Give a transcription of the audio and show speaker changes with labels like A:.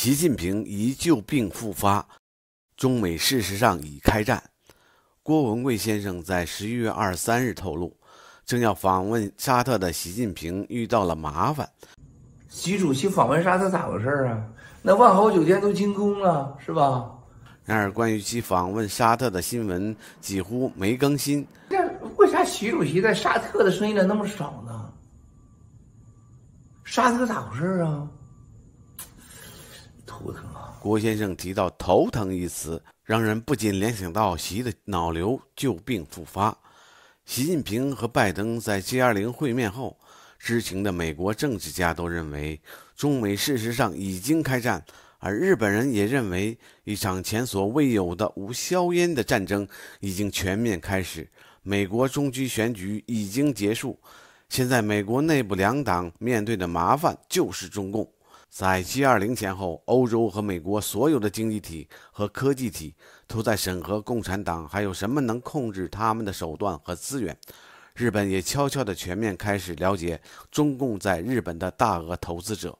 A: 习近平一旧病复发，中美事实上已开战。郭文贵先生在十一月二十三日透露，正要访问沙特的习近平遇到了麻烦。
B: 习主席访问沙特咋回事啊？那万豪酒店都进攻了是吧？
A: 然而，关于其访问沙特的新闻几乎没更新。
C: 那为啥习主席在沙特的声音咋那么少呢？沙特咋回事啊？
A: 郭先生提到“头疼”一词，让人不禁联想到习的脑瘤旧病复发。习近平和拜登在 G20 会面后，知情的美国政治家都认为，中美事实上已经开战，而日本人也认为，一场前所未有的无硝烟的战争已经全面开始。美国中期选举已经结束，现在美国内部两党面对的麻烦就是中共。在 G 二零前后，欧洲和美国所有的经济体和科技体都在审核共产党还有什么能控制他们的手段和资源。日本也悄悄地全面开始了解中共在日本的大额投资者。